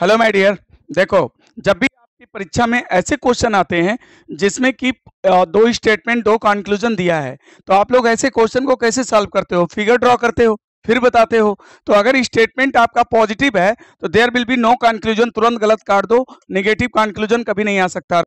hello my dear देखो जब भी आपकी परीक्षा में ऐसे क्वेश्चन आते हैं जिसमें कि दो स्टेटमेंट दो कंक्लूजन दिया है तो आप लोग ऐसे क्वेश्चन को कैसे सॉल्व करते हो फिगर ड्रॉ करते हो फिर बताते हो तो अगर स्टेटमेंट आपका पॉजिटिव है तो there will be no conclusion तुरंत गलत काट दो निगेटिव कंक्लूजन कभी नहीं आ सकता